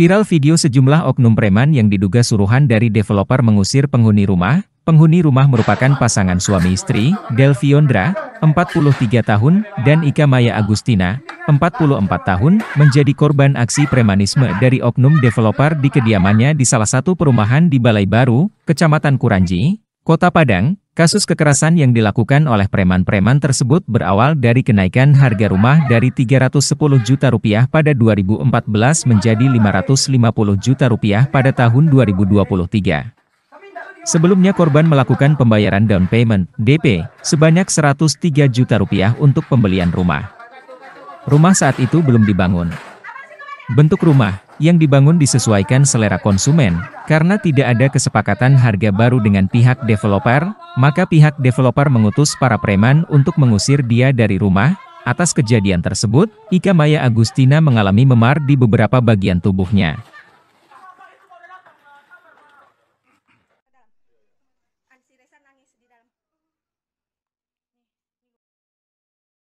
Viral video sejumlah oknum preman yang diduga suruhan dari developer mengusir penghuni rumah. Penghuni rumah merupakan pasangan suami istri, Delviondra, 43 tahun, dan Ika Maya Agustina, 44 tahun, menjadi korban aksi premanisme dari oknum developer di kediamannya di salah satu perumahan di Balai Baru, Kecamatan Kuranji, Kota Padang, kasus kekerasan yang dilakukan oleh preman-preman tersebut berawal dari kenaikan harga rumah dari 310 juta rupiah pada 2014 menjadi 550 juta rupiah pada tahun 2023. Sebelumnya korban melakukan pembayaran down payment (DP) sebanyak 103 juta rupiah untuk pembelian rumah. Rumah saat itu belum dibangun. Bentuk rumah, yang dibangun disesuaikan selera konsumen, karena tidak ada kesepakatan harga baru dengan pihak developer, maka pihak developer mengutus para preman untuk mengusir dia dari rumah. Atas kejadian tersebut, Ika Maya Agustina mengalami memar di beberapa bagian tubuhnya.